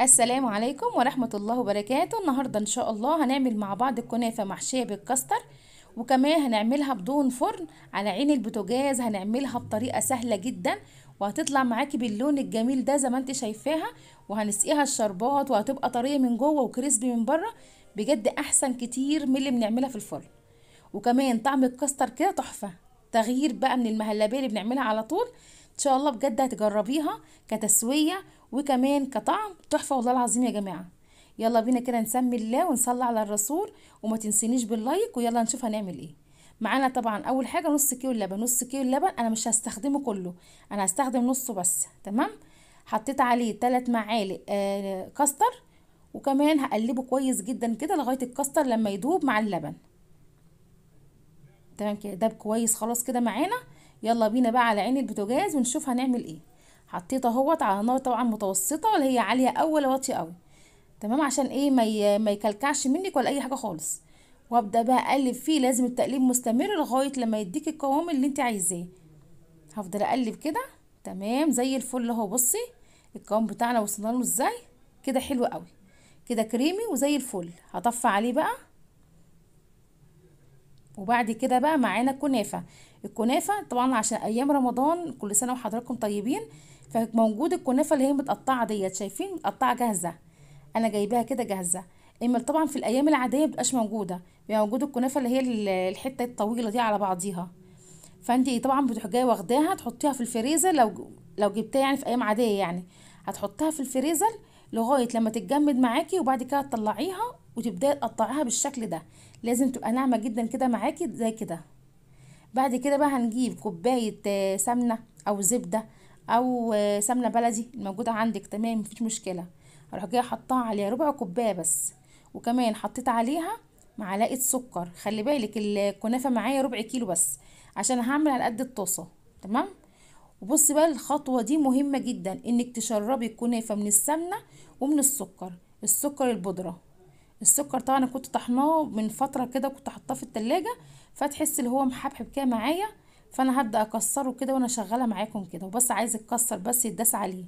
السلام عليكم ورحمة الله وبركاته النهاردة إن شاء الله هنعمل مع بعض الكنافة محشية بالكاستر وكمان هنعملها بدون فرن على عين البتجاز هنعملها بطريقة سهلة جدا وهتطلع معاكي باللون الجميل ده زي ما انت شايفاها وهنسقيها الشربات وهتبقى طرية من جوه وكريسبي من بره بجد أحسن كتير من اللي بنعملها في الفرن وكمان طعم الكاستر كده تحفة تغيير بقى من المهلبية اللي بنعملها على طول ان شاء الله بجد هتجربيها كتسوية وكمان كطعم تحفه والله العظيم يا جماعه يلا بينا كده نسمي الله ونصلي على الرسول وما تنسينيش باللايك ويلا نشوف هنعمل ايه معانا طبعا اول حاجه نص كيلو اللبن نص كيلو اللبن انا مش هستخدمه كله انا هستخدم نصه بس تمام حطيت عليه 3 معالق آه كاستر وكمان هقلبه كويس جدا كده لغايه الكاستر لما يدوب مع اللبن تمام كده داب كويس خلاص كده معانا يلا بينا بقى على عين البوتاجاز ونشوف هنعمل ايه حطيت اهوت على نار طبعا متوسطه ولا هي عاليه قوي ولا واطيه قوي تمام عشان ايه ما ما يكلكعش منك ولا اي حاجه خالص وابدا بقى اقلب فيه لازم التقليب مستمر لغايه لما يديك القوام اللي انت عايزاه هفضل اقلب كده تمام زي الفل اهو بصي القوام بتاعنا وصلنا له ازاي كده حلو قوي كده كريمي وزي الفل هطفي عليه بقى وبعد كده بقى معانا الكنافه الكنافه طبعا عشان ايام رمضان كل سنه وحضراتكم طيبين فموجود الكنافه اللي هي متقطعه ديت شايفين متقطعه جاهزه انا جايباها كده جاهزه اما طبعا في الايام العاديه مبتبقاش موجوده بيبقى موجود الكنافه اللي هي الحته الطويله دي على بعضيها فانت طبعا بتروح جايه واخداها تحطيها في الفريزر لو لو جبتها يعني في ايام عاديه يعني هتحطها في الفريزر لغايه لما تتجمد معاكي وبعد كده تطلعيها وتبداي تقطعيها بالشكل ده لازم تبقى ناعمه جدا كده معاكي زي كده بعد كده بقى هنجيب كوبايه آه، سمنه او زبده او سمنه بلدي الموجوده عندك تمام مفيش مشكله اروح جايه حطاها عليها ربع كوبايه بس وكمان حطيت عليها معلقه سكر خلي بالك الكنافه معايا ربع كيلو بس عشان هعمل على قد الطاسه تمام وبصي بقى الخطوه دي مهمه جدا انك تشربي الكنافه من السمنه ومن السكر السكر البودره السكر طبعا كنت طحناه من فتره كده كنت حطاه في التلاجة فتحس اللي هو محبحب كده معايا فانا هبدا اكسره كده وانا شغاله معاكم كده وبس عايز اتكسر بس يتداس عليه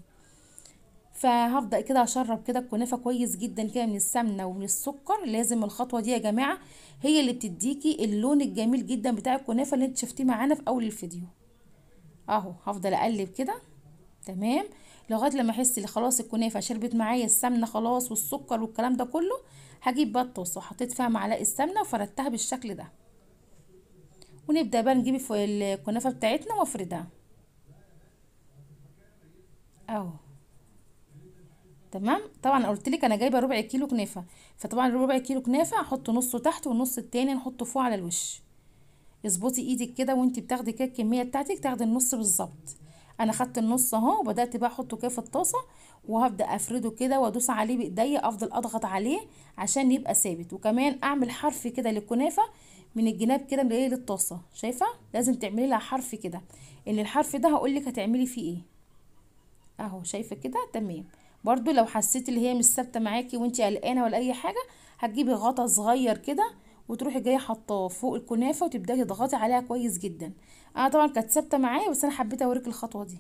فهبدا كده اشرب كده الكنافه كويس جدا كده من السمنه ومن السكر لازم الخطوه دي يا جماعه هي اللي بتديكي اللون الجميل جدا بتاع الكنافه اللي انت شفتيه معانا في اول الفيديو اهو هفضل اقلب كده تمام لغايه لما احس ان خلاص الكنافه شربت معايا السمنه خلاص والسكر والكلام ده كله هجيب بطه وحطيت فيها معلقه السمنه وفردتها بالشكل ده ونبدأ بقى نجيب الكنافة بتاعتنا وافردها اهو تمام طبعا انا قلت لك انا جايبه ربع كيلو كنافه فطبعا ربع كيلو كنافه هحط نصه تحت والنص التاني نحطه فوق على الوش اظبطي ايدك كده وانت بتاخدي كده الكميه بتاعتك تاخدي النص بالظبط انا خدت النص اهو وبدات بقى احطه كده في الطاسه وهبدا افرده كده وادوس عليه بايديا افضل اضغط عليه عشان يبقى ثابت وكمان اعمل حرف كده للكنافه من الجناب كده من ايه للطاسه شايفه لازم تعملي لها حرف كده ان الحرف ده هقول لك هتعملي فيه ايه اهو شايفه كده تمام برضو لو حسيتي اللي هي مش ثابته معاكي وانت قلقانه ولا اي حاجه هتجيبي غطا صغير كده وتروحي جايه حطاه فوق الكنافه وتبداي تضغطي عليها كويس جدا انا طبعا كانت ثابته معايا بس انا حبيت اوريك الخطوه دي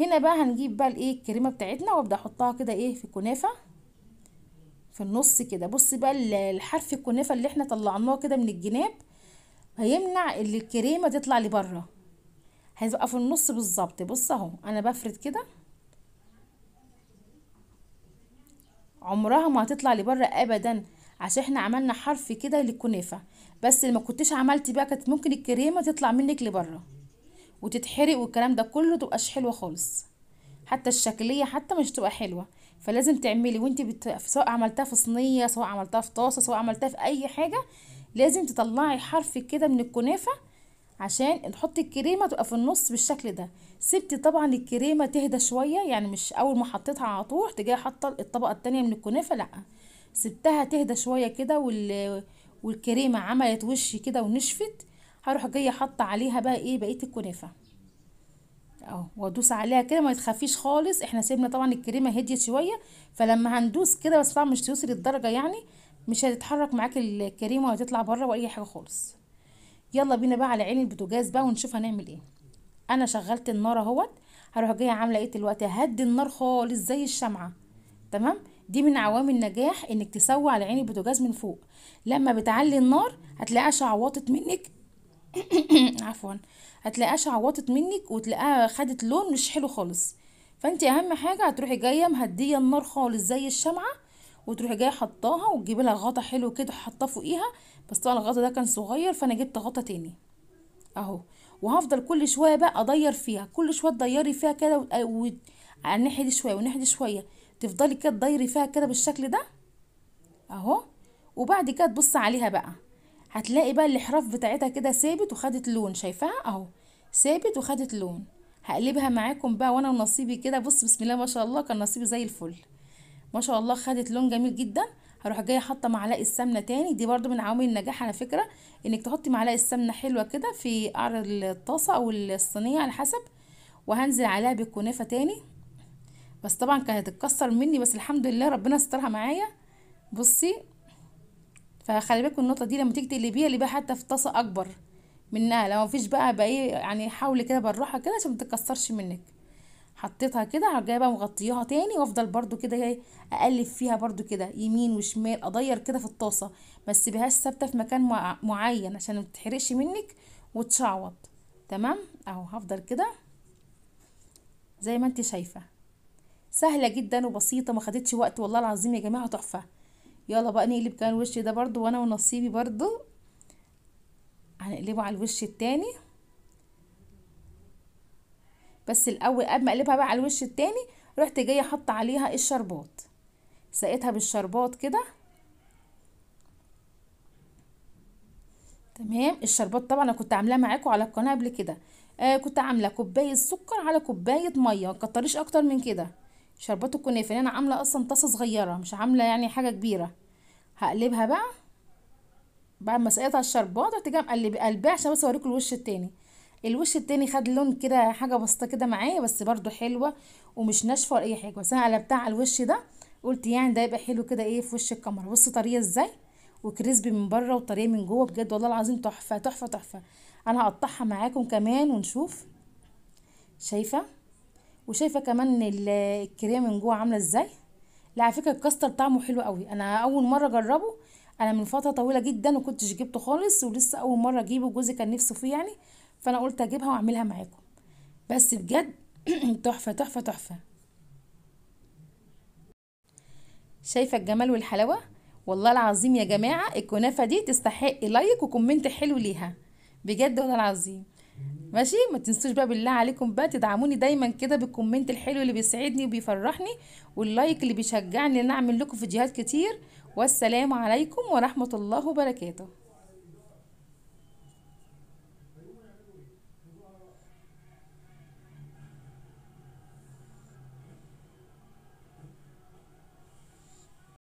هنا بقى هنجيب بقى الايه الكريمه بتاعتنا وابدا احطها كده ايه في الكنافه في النص كده بص بقى الحرف الكنافه اللي احنا طلعناه كده من الجناب هيمنع ان الكريمه تطلع لبره هيبقى في النص بالظبط بص اهو انا بفرد كده عمرها ما هتطلع لبره ابدا عشان احنا عملنا حرف كده للكنافه بس لما كنتش عملتي بقى كانت ممكن الكريمه تطلع منك لبره وتتحرق والكلام ده كله تبقاش حلوه خالص حتى الشكليه حتى مش تبقى حلوه فلازم تعملي وانت بت... سواء عملتها في صينيه سواء عملتها في طاسه سواء عملتها في اي حاجه لازم تطلعي حرف كده من الكنافه عشان تحطي الكريمه تبقى في النص بالشكل ده سبتي طبعا الكريمه تهدى شويه يعني مش اول ما حطيتها على طول تجي حاطه الطبقه التانية من الكنافه لا سبتها تهدى شويه كده وال... والكريمه عملت وش كده ونشفت هروح جايه حاطه عليها بقى ايه بقيه الكنافه اهو وادوس عليها كده ما تخافيش خالص احنا سيبنا طبعا الكريمه هديت شويه فلما هندوس كده بس طبعا مش توصل الدرجه يعني مش هتتحرك معاك الكريمه وهتطلع بره واي حاجه خالص يلا بينا بقى على عين البوتاجاز بقى ونشوف هنعمل ايه انا شغلت النار اهوت هروح جايه عامله ايه دلوقتي هدي النار خالص زي الشمعه تمام دي من عوامل النجاح انك تسوي على عين البوتاجاز من فوق لما بتعلي النار هتلاقيها شعوطت منك عفوا هتلاقيها شعوطت منك وتلاقيها خدت لون مش حلو خالص فانت اهم حاجه هتروحي جايه مهديه النار خالص زي الشمعه وتروحي جايه حطاها وتجيبي لها غطا حلو كده حطاه فوقيها بس طبعا الغطا ده كان صغير فانا جبت غطا تاني اهو وهفضل كل شويه بقى اضير فيها كل شويه تضيري فيها كده و... و... على الناحيه دي شويه والناحيه دي شويه تفضلي كده تضيري فيها كده بالشكل ده اهو وبعد كده تبص عليها بقى هتلاقي بقى الاحراف بتاعتها كده ثابت وخدت لون شايفاها اهو ثابت وخدت لون هقلبها معاكم بقى وانا ونصيبي كده بص بسم الله ما شاء الله كان نصيبي زي الفل ما شاء الله خدت لون جميل جدا هروح جايه حاطه معلقه السمنه تاني دي برده من عوامل النجاح على فكره انك تحطي معلقه السمنه حلوه كده في قعر الطاسه او الصينيه على حسب وهنزل عليها بالكنافه تاني بس طبعا كانت هتتكسر مني بس الحمد لله ربنا سترها معايا بصي فخلي بالكم النقطه دي لما تيجي تقلبيها قلبيها حتى في طاسه اكبر منها لو مفيش بقى بقى ايه يعني حاولي كده بالراحه كده عشان متتكسرش منك حطيتها كده جايه بقى مغطياها تاني وافضل برضو كده إيه، اقلب فيها برضو كده يمين وشمال اضير كده في الطاسه ما تسيبيهاش ثابته في مكان معين عشان ما تتحرقش منك وتشعوط تمام اهو هفضل كده زي ما انت شايفه سهله جدا وبسيطه ما خدتش وقت والله العظيم يا جماعه تحفه يلا بقى نقلب كمان الوش ده برضو وانا ونصيبي برضو هنقلبه على الوش التاني بس الاول قبل ما اقلبها بقى على الوش التاني رحت جايه حاطه عليها الشربات سقيتها بالشربات كده تمام الشربات طبعا انا كنت عاملاه معاكم على القناه قبل كده آه كنت عامله كوبايه سكر على كوبايه ميه مكتريش اكتر من كده شربات الكنافه اللي انا عامله اصلا طاسه صغيره مش عامله يعني حاجه كبيره هقلبها بقى بعد ما سقيت على الشربات رحت جايه مقلب قلبها عشان بس اوريكم الوش التاني الوش التاني خد لون كده حاجه بسيطه كده معايا بس برده حلوه ومش ناشفه ولا اي حاجه بس انا قلبتها على الوش ده قلت يعني ده يبقى حلو كده ايه في وش الكاميرا بص طريه ازاي وكريسبي من بره وطريه من جوه بجد والله العظيم تحفه تحفه تحفه انا هقطعها معاكم كمان ونشوف شايفه وشايفه كمان الكريمه من جوه عامله ازاي لا على فكره الكاستر طعمه حلو قوي انا اول مره اجربه انا من فتره طويله جدا وكنتش جبته خالص ولسه اول مره اجيبه جوزي كان نفسه فيه يعني فانا قلت اجيبها واعملها معاكم بس بجد تحفه تحفه تحفه شايفه الجمال والحلاوه والله العظيم يا جماعه الكنافه دي تستحق لايك وكومنت حلو ليها بجد والله العظيم ماشي ما تنسوش بقى بالله عليكم بقى تدعموني دايما كده بالكومنت الحلو اللي بيسعدني وبيفرحني واللايك اللي بيشجعني ان اعمل لكم فيديوهات كتير والسلام عليكم ورحمه الله وبركاته